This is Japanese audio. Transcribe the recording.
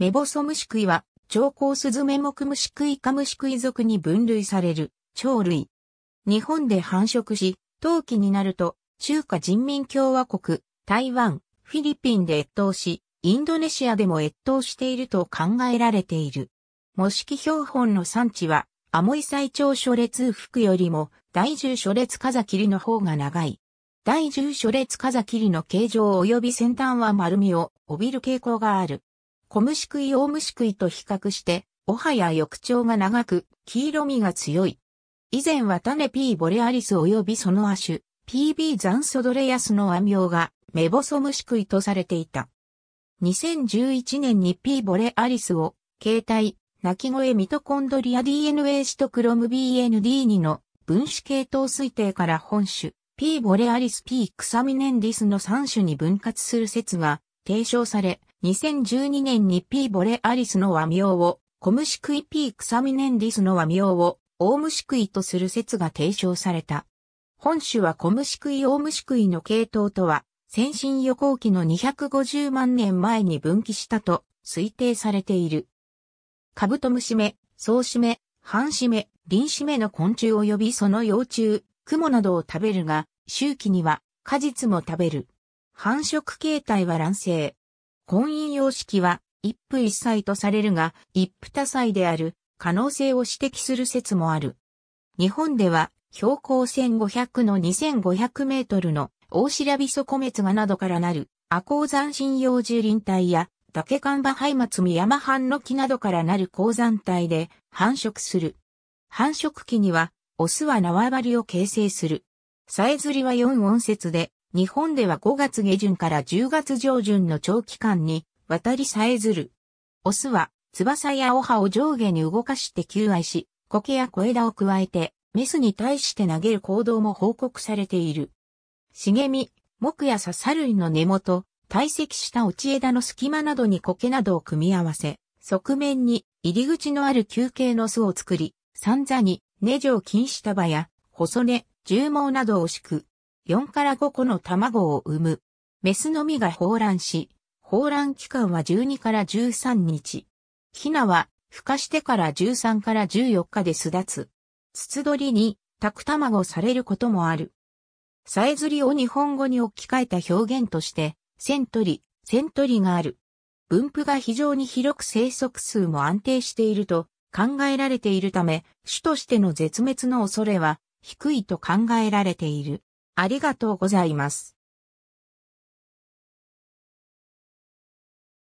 メボソムシクイは、長高スズメモクムシクイカムシクイ属に分類される、鳥類。日本で繁殖し、冬季になると、中華人民共和国、台湾、フィリピンで越冬し、インドネシアでも越冬していると考えられている。模式標本の産地は、アモイ最長諸列服よりも、第重諸列風切りの方が長い。第重諸列風切りの形状及び先端は丸みを帯びる傾向がある。小虫食い大虫食いと比較して、おはや翼長が長く、黄色みが強い。以前は種 P ボレアリス及びその亜種、PB 残ソドレヤスの亜名が、メボソムシクイとされていた。2011年に P ボレアリスを、形帯、鳴き声ミトコンドリア DNA シトクロム BND2 の分子系統推定から本種、P ボレアリス P クサミネンディスの3種に分割する説が提唱され、2012年にピーボレアリスの和名を、コムシクイピークサミネンディスの和名を、オウムシクイとする説が提唱された。本種はコムシクイオウムシクイの系統とは、先進予行期の250万年前に分岐したと推定されている。カブトムシメ、ソウシメ、ハンシメ、リンシメの昆虫及びその幼虫、クモなどを食べるが、周期には果実も食べる。繁殖形態は卵生、婚姻様式は一夫一妻とされるが、一夫多妻である可能性を指摘する説もある。日本では標高1500の2500メートルの大白び底滅がなどからなる、阿鉱山信用樹林帯や、竹間場灰松三山藩の木などからなる鉱山帯で繁殖する。繁殖期には、オスは縄張りを形成する。さえずりは4音節で、日本では5月下旬から10月上旬の長期間に渡りさえずる。オスは翼やお葉を上下に動かして求愛し、苔や小枝を加えて、メスに対して投げる行動も報告されている。茂み、木や笹類の根元、堆積した落ち枝の隙間などに苔などを組み合わせ、側面に入り口のある休憩の巣を作り、散座に根状禁止束や、細根、重毛などを敷く。4から5個の卵を産む。メスのみが放卵し、放卵期間は12から13日。ヒナは、孵化してから13から14日で巣立つ。筒取りに、炊く卵されることもある。さえずりを日本語に置き換えた表現として、セントリ、セントリがある。分布が非常に広く生息数も安定していると考えられているため、種としての絶滅の恐れは低いと考えられている。ありがとうございます。